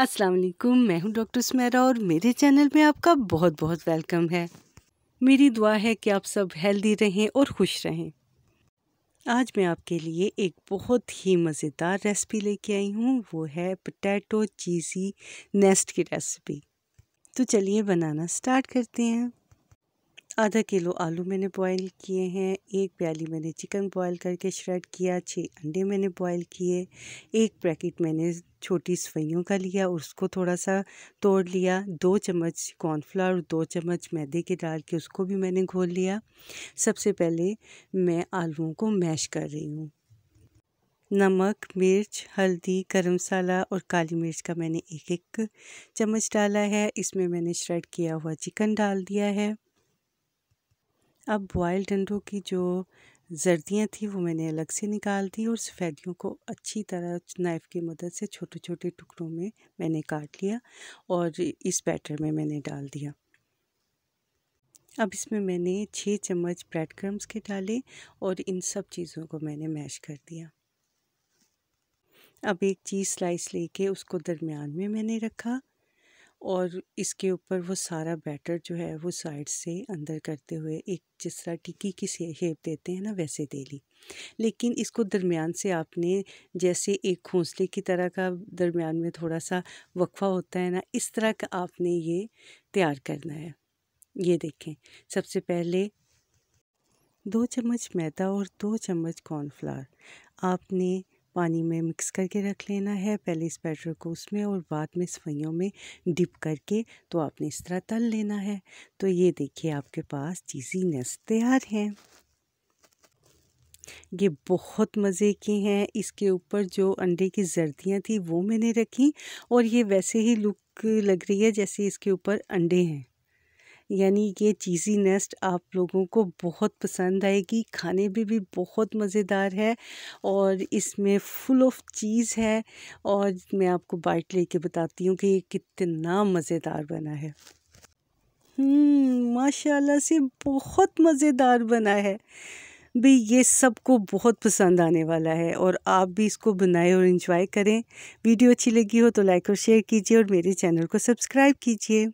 अस्सलाम वालेकुम मैं हूं डॉक्टर स्मेरा और मेरे चैनल में आपका बहुत बहुत वेलकम है मेरी दुआ है कि आप सब हेल्दी रहें और खुश रहें आज मैं आपके लिए एक बहुत ही मज़ेदार रेसिपी लेके आई हूं वो है पोटैटो चीज़ी नेस्ट की रेसिपी तो चलिए बनाना स्टार्ट करते हैं आधा किलो आलू मैंने बॉईल किए हैं एक प्याली मैंने चिकन बॉईल करके श्रेड किया छः अंडे मैंने बॉईल किए एक पैकेट मैंने छोटी सफैयों का लिया उसको थोड़ा सा तोड़ लिया दो चम्मच कॉर्नफ्लावर दो चम्मच मैदे के डाल के उसको भी मैंने घोल लिया सबसे पहले मैं आलूओं को मैश कर रही हूँ नमक मिर्च हल्दी गर्म मसाला और काली मिर्च का मैंने एक एक चम्मच डाला है इसमें मैंने श्रेड किया हुआ चिकन डाल दिया है अब बॉयल डंडों की जो जर्दियाँ थी वो मैंने अलग से निकाल दी और सफ़ेदियों को अच्छी तरह नाइफ़ की मदद से छोटे छोटे टुकड़ों में मैंने काट लिया और इस बैटर में मैंने डाल दिया अब इसमें मैंने छः चम्मच ब्रेड क्रम्स के डाले और इन सब चीज़ों को मैंने मैश कर दिया अब एक चीज़ स्लाइस लेके उसको दरमियान में मैंने रखा और इसके ऊपर वो सारा बैटर जो है वो साइड से अंदर करते हुए एक जिस तरह टिक्की की शेप देते हैं ना वैसे दे ली लेकिन इसको दरमियान से आपने जैसे एक घोंसले की तरह का दरमियान में थोड़ा सा वक्फा होता है ना इस तरह का आपने ये तैयार करना है ये देखें सबसे पहले दो चम्मच मैदा और दो चम्मच कॉर्नफ्लावर आपने पानी में मिक्स करके रख लेना है पहले इस बैटर को उसमें और बाद में सफैयों में डिप करके तो आपने इस तरह तल लेना है तो ये देखिए आपके पास चीज़ी नस तैयार हैं ये बहुत मज़े की हैं इसके ऊपर जो अंडे की जर्दियाँ थी वो मैंने रखी और ये वैसे ही लुक लग रही है जैसे इसके ऊपर अंडे हैं यानी ये चीज़ी नेस्ट आप लोगों को बहुत पसंद आएगी खाने में भी बहुत मज़ेदार है और इसमें फुल ऑफ चीज़ है और मैं आपको बाइट लेके बताती हूँ कि ये कितना मज़ेदार बना है हम्म, माशाल्लाह से बहुत मज़ेदार बना है भाई ये सबको बहुत पसंद आने वाला है और आप भी इसको बनाएं और एंजॉय करें वीडियो अच्छी लगी हो तो लाइक और शेयर कीजिए और मेरे चैनल को सब्सक्राइब कीजिए